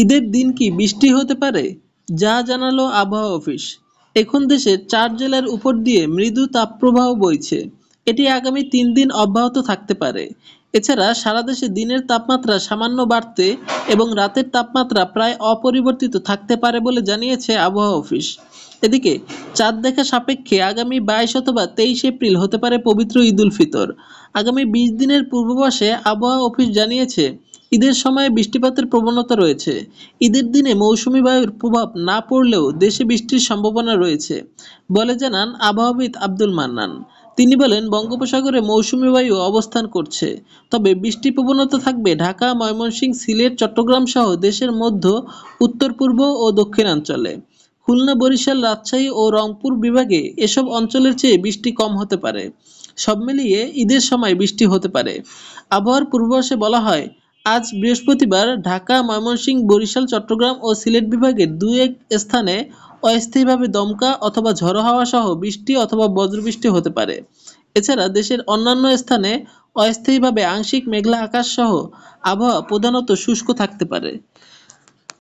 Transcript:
ঈদের দিন কি বৃষ্টি হতে পারে যা জানালো আবহাওয়া অফিস এখন দেশে চার জেলার উপর দিয়ে মৃদু তাপপ্রবাহ বইছে এটি আগামী তিন দিন অব্যাহত থাকতে পারে এছাড়া সারা দেশে দিনের তাপমাত্রা সামান্য বাড়তে এবং রাতের তাপমাত্রা প্রায় অপরিবর্তিত থাকতে পারে বলে জানিয়েছে আবহাওয়া অফিস এদিকে চাঁদ দেখা সাপেক্ষে আগামী বাইশ অথবা তেইশ এপ্রিল হতে পারে পবিত্র ঈদুল ফিতর আগামী বিশ দিনের পূর্বাভাসে আবহাওয়া অফিস জানিয়েছে ঈদের সময়ে বৃষ্টিপাতের প্রবণতা রয়েছে ঈদের দিনে মৌসুমি বায়ুর প্রভাব না পড়লেও দেশে বৃষ্টির সম্ভাবনা রয়েছে বলে জানান আবহাওয়াবিদ আব্দুল মান্নান তিনি বলেন বঙ্গোপসাগরে মৌসুমি বায়ু অবস্থান করছে তবে বৃষ্টি প্রবণতা থাকবে ঢাকা ময়মনসিংহ সিলেট চট্টগ্রাম সহ দেশের মধ্য উত্তর পূর্ব ও দক্ষিণাঞ্চলে খুলনা বরিশাল রাজশাহী ও রংপুর বিভাগে এসব অঞ্চলের চেয়ে বৃষ্টি কম হতে পারে সব মিলিয়ে ঈদের সময় বৃষ্টি হতে পারে আবহাওয়ার পূর্বাভাসে বলা হয় আজ বৃহস্পতিবার ঢাকা ময়মনসিংহ বরিশাল চট্টগ্রাম ও সিলেট বিভাগের দু এক স্থানে অস্থায়ীভাবে দমকা অথবা ঝড়ো হাওয়া সহ বৃষ্টি অথবা বজ্রবৃষ্টি হতে পারে এছাড়া দেশের অন্যান্য স্থানে অস্থায়ীভাবে আংশিক মেঘলা আকাশ সহ আবহাওয়া প্রধানত শুষ্ক থাকতে পারে